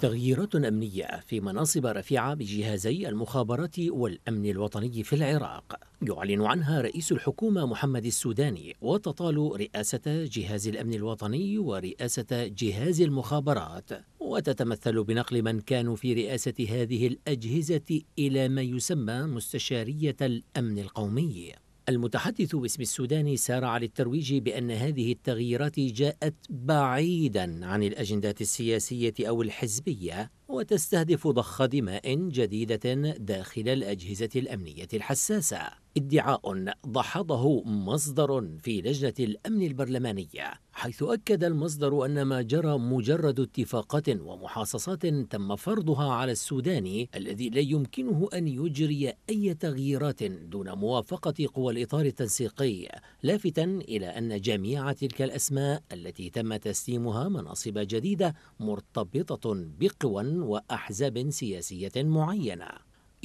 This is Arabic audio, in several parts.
تغييرات أمنية في مناصب رفيعة بجهازي المخابرات والأمن الوطني في العراق يعلن عنها رئيس الحكومة محمد السوداني وتطال رئاسة جهاز الأمن الوطني ورئاسة جهاز المخابرات وتتمثل بنقل من كانوا في رئاسة هذه الأجهزة إلى ما يسمى مستشارية الأمن القومي المتحدث باسم السودان سارع للترويج بأن هذه التغييرات جاءت بعيدا عن الأجندات السياسية أو الحزبية وتستهدف ضخ دماء جديدة داخل الأجهزة الأمنية الحساسة ادعاء دحضه مصدر في لجنة الأمن البرلمانية حيث أكد المصدر أن ما جرى مجرد اتفاقات ومحاصصات تم فرضها على السوداني الذي لا يمكنه أن يجري أي تغييرات دون موافقة قوى الإطار التنسيقي لافتا إلى أن جميع تلك الأسماء التي تم تسليمها مناصب جديدة مرتبطة بقوى وأحزاب سياسية معينة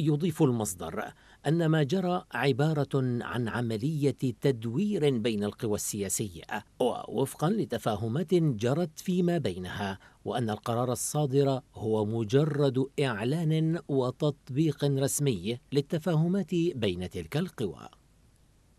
يضيف المصدر أن ما جرى عبارة عن عملية تدوير بين القوى السياسية ووفقا لتفاهمات جرت فيما بينها وأن القرار الصادر هو مجرد إعلان وتطبيق رسمي للتفاهمات بين تلك القوى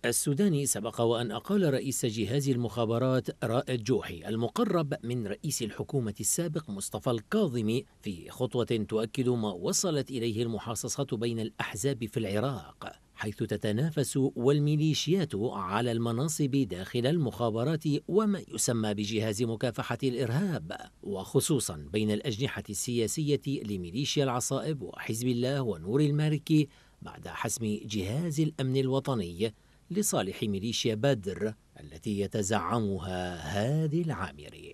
السوداني سبق وأن أقال رئيس جهاز المخابرات رائد جوحي المقرب من رئيس الحكومة السابق مصطفى الكاظمي في خطوة تؤكد ما وصلت إليه المحاصصة بين الأحزاب في العراق حيث تتنافس والميليشيات على المناصب داخل المخابرات وما يسمى بجهاز مكافحة الإرهاب وخصوصا بين الأجنحة السياسية لميليشيا العصائب وحزب الله ونور المالكي بعد حسم جهاز الأمن الوطني لصالح ميليشيا بدر التي يتزعمها هادي العامري